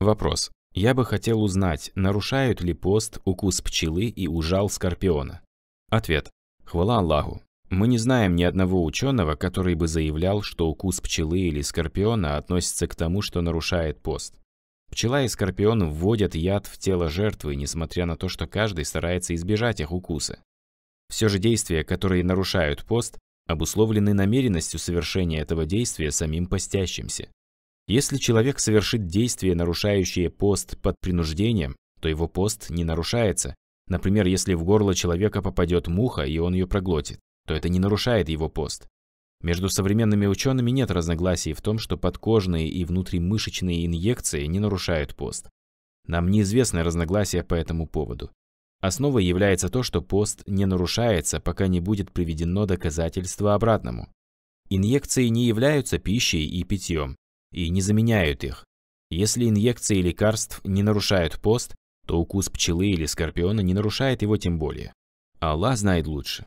Вопрос. Я бы хотел узнать, нарушают ли пост укус пчелы и ужал скорпиона? Ответ. Хвала Аллаху. Мы не знаем ни одного ученого, который бы заявлял, что укус пчелы или скорпиона относится к тому, что нарушает пост. Пчела и скорпион вводят яд в тело жертвы, несмотря на то, что каждый старается избежать их укуса. Все же действия, которые нарушают пост, обусловлены намеренностью совершения этого действия самим постящимся. Если человек совершит действие, нарушающее пост под принуждением, то его пост не нарушается. Например, если в горло человека попадет муха, и он ее проглотит, то это не нарушает его пост. Между современными учеными нет разногласий в том, что подкожные и внутримышечные инъекции не нарушают пост. Нам неизвестны разногласия по этому поводу. Основой является то, что пост не нарушается, пока не будет приведено доказательство обратному. Инъекции не являются пищей и питьем, и не заменяют их. Если инъекции лекарств не нарушают пост, то укус пчелы или скорпиона не нарушает его тем более. Аллах знает лучше.